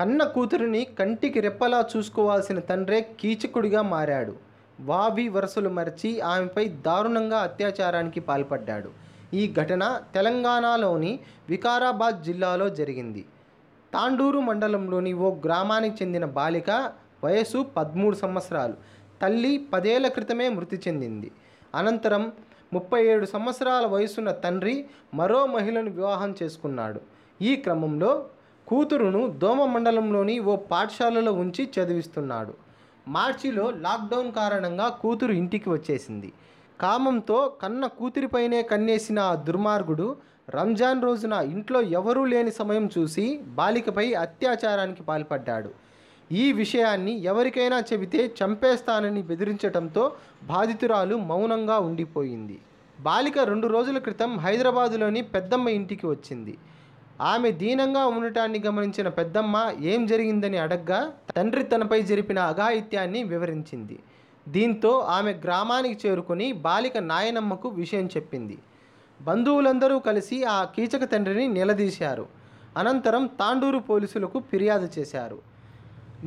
కన్న కూతురిని కంటికి రెప్పలా చూసుకోవాల్సిన తండ్రే కీచకుడిగా మారాడు వావి వరసలు మరచి ఆమెపై దారుణంగా అత్యాచారానికి పాల్పడ్డాడు ఈ ఘటన తెలంగాణలోని వికారాబాద్ జిల్లాలో జరిగింది తాండూరు మండలంలోని ఓ గ్రామానికి చెందిన బాలిక వయసు పదమూడు సంవత్సరాలు తల్లి పదేళ్ల క్రితమే మృతి చెందింది అనంతరం ముప్పై ఏడు సంవత్సరాల వయసున్న తండ్రి మరో మహిళను వివాహం చేసుకున్నాడు ఈ క్రమంలో కూతురును దోమ మండలంలోని ఓ పాఠశాలలో ఉంచి చదివిస్తున్నాడు మార్చిలో లాక్డౌన్ కారణంగా కూతురు ఇంటికి వచ్చేసింది కామంతో కన్న కూతురిపైనే కన్నేసిన ఆ దుర్మార్గుడు రంజాన్ రోజున ఇంట్లో ఎవరూ లేని సమయం చూసి బాలికపై అత్యాచారానికి పాల్పడ్డాడు ఈ విషయాన్ని ఎవరికైనా చెబితే చంపేస్తానని బెదిరించడంతో బాధితురాలు మౌనంగా ఉండిపోయింది బాలిక రెండు రోజుల క్రితం హైదరాబాదులోని పెద్దమ్మ ఇంటికి వచ్చింది ఆమె దీనంగా ఉండటాన్ని గమనించిన పెద్దమ్మ ఏం జరిగిందని అడగ్గా తండ్రి తనపై జరిపిన అఘాయిత్యాన్ని వివరించింది దీంతో ఆమె గ్రామానికి చేరుకుని బాలిక నాయనమ్మకు విషయం చెప్పింది బంధువులందరూ కలిసి ఆ కీచక తండ్రిని నిలదీశారు అనంతరం తాండూరు పోలీసులకు ఫిర్యాదు చేశారు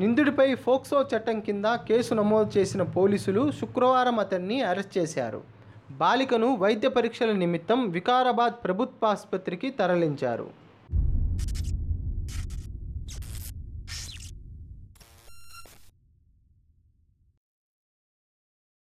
నిందుడిపై ఫోక్సో చట్టం కింద కేసు నమోదు చేసిన పోలీసులు శుక్రవారం అతన్ని అరెస్ట్ చేశారు బాలికను వైద్య పరీక్షల నిమిత్తం వికారాబాద్ ప్రభుత్వ ఆసుపత్రికి తరలించారు